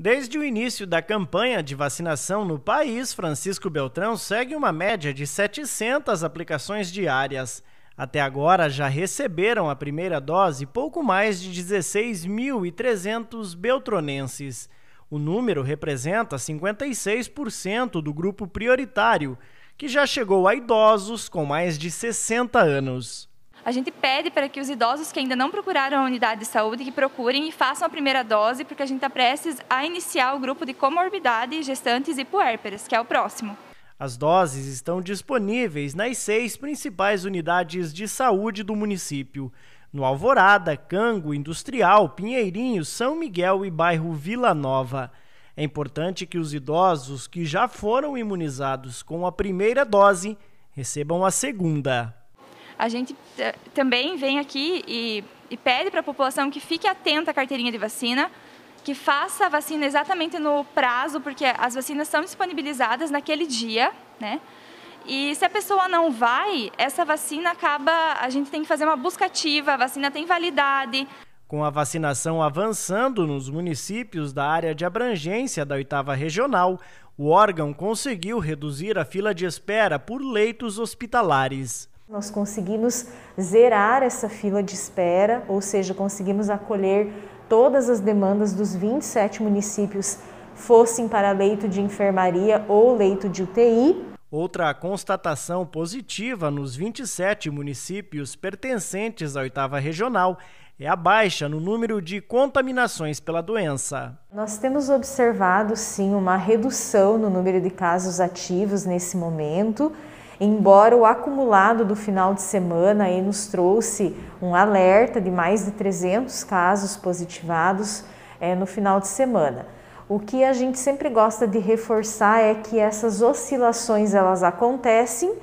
Desde o início da campanha de vacinação no país, Francisco Beltrão segue uma média de 700 aplicações diárias. Até agora já receberam a primeira dose pouco mais de 16.300 beltronenses. O número representa 56% do grupo prioritário, que já chegou a idosos com mais de 60 anos. A gente pede para que os idosos que ainda não procuraram a unidade de saúde que procurem e façam a primeira dose, porque a gente está prestes a iniciar o grupo de comorbidade, gestantes e puérperas, que é o próximo. As doses estão disponíveis nas seis principais unidades de saúde do município. No Alvorada, Cango, Industrial, Pinheirinho, São Miguel e bairro Vila Nova. É importante que os idosos que já foram imunizados com a primeira dose recebam a segunda a gente eh, também vem aqui e, e pede para a população que fique atenta à carteirinha de vacina, que faça a vacina exatamente no prazo, porque as vacinas são disponibilizadas naquele dia, né? E se a pessoa não vai, essa vacina acaba, a gente tem que fazer uma busca ativa, a vacina tem validade. Com a vacinação avançando nos municípios da área de abrangência da oitava regional, o órgão conseguiu reduzir a fila de espera por leitos hospitalares. Nós conseguimos zerar essa fila de espera, ou seja, conseguimos acolher todas as demandas dos 27 municípios, fossem para leito de enfermaria ou leito de UTI. Outra constatação positiva nos 27 municípios pertencentes à oitava regional é a baixa no número de contaminações pela doença. Nós temos observado sim uma redução no número de casos ativos nesse momento embora o acumulado do final de semana aí nos trouxe um alerta de mais de 300 casos positivados é, no final de semana. O que a gente sempre gosta de reforçar é que essas oscilações elas acontecem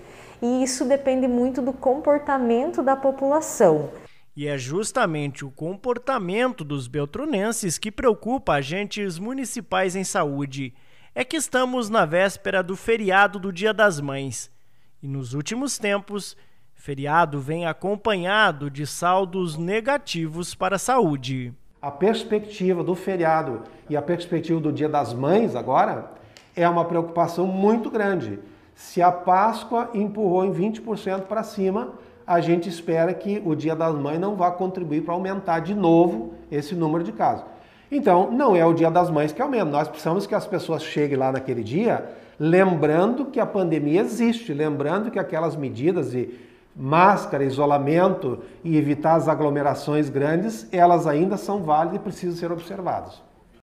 e isso depende muito do comportamento da população. E é justamente o comportamento dos beltronenses que preocupa agentes municipais em saúde. É que estamos na véspera do feriado do Dia das Mães e nos últimos tempos, feriado vem acompanhado de saldos negativos para a saúde. A perspectiva do feriado e a perspectiva do Dia das Mães agora é uma preocupação muito grande. Se a Páscoa empurrou em 20% para cima, a gente espera que o Dia das Mães não vá contribuir para aumentar de novo esse número de casos. Então, não é o Dia das Mães que aumenta. Nós precisamos que as pessoas cheguem lá naquele dia, lembrando que a pandemia existe, lembrando que aquelas medidas de máscara, isolamento e evitar as aglomerações grandes, elas ainda são válidas e precisam ser observadas.